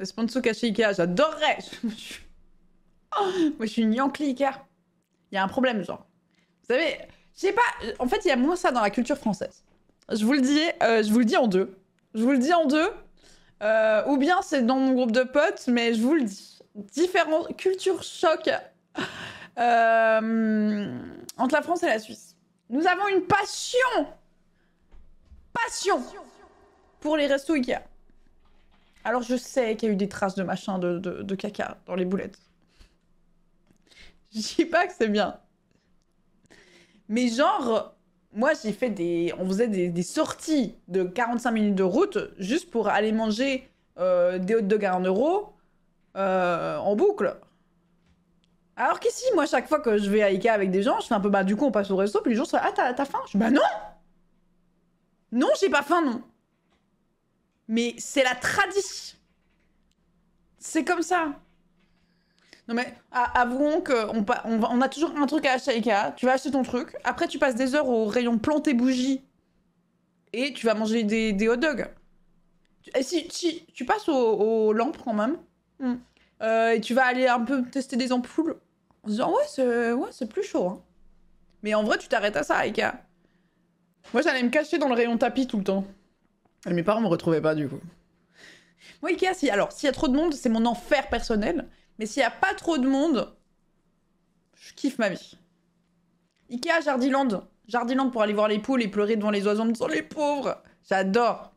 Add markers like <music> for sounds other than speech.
Le sponsor caché Ikea, j'adorerais <laughs> Moi, je suis une Yankee Ikea. Il y a un problème, genre. Vous savez, je sais pas... En fait, il y a moins ça dans la culture française. Je vous le dis, euh, je vous le dis en deux. Je vous le dis en deux. Euh, ou bien c'est dans mon groupe de potes, mais je vous le dis. Différentes cultures choc euh, entre la France et la Suisse. Nous avons une passion, passion pour les restos Ikea. Alors je sais qu'il y a eu des traces de machin de, de, caca dans les boulettes. Je dis pas que c'est bien. Mais genre, moi j'ai fait des... On faisait des, sorties de 45 minutes de route juste pour aller manger euh, des hot de à en euro euh, en boucle. Alors qu'ici, moi chaque fois que je vais à Ikea avec des gens, je suis un peu bah du coup on passe au resto, puis les gens sont disent « ah t'as faim Je bah non Non j'ai pas faim non mais c'est la tradition. C'est comme ça. Non mais avouons qu'on on, on a toujours un truc à acheter à Tu vas acheter ton truc. Après, tu passes des heures au rayon planté bougie. Et tu vas manger des, hot dogs. Et si, si, tu passes aux, lampes quand même. Hmm. Euh, et tu vas aller un peu tester des ampoules. En disant, ouais, c'est plus chaud. Hein. Mais en vrai, tu t'arrêtes à ça, Ikea. Moi, j'allais me cacher dans le rayon tapis tout le temps mes parents me retrouvaient pas du coup. Moi, Ikea, si... alors, s'il y a trop de monde, c'est mon enfer personnel. Mais s'il y a pas trop de monde, je kiffe ma vie. Ikea, Jardiland. Jardiland pour aller voir les poules et pleurer devant les oiseaux en me disant les pauvres. J'adore.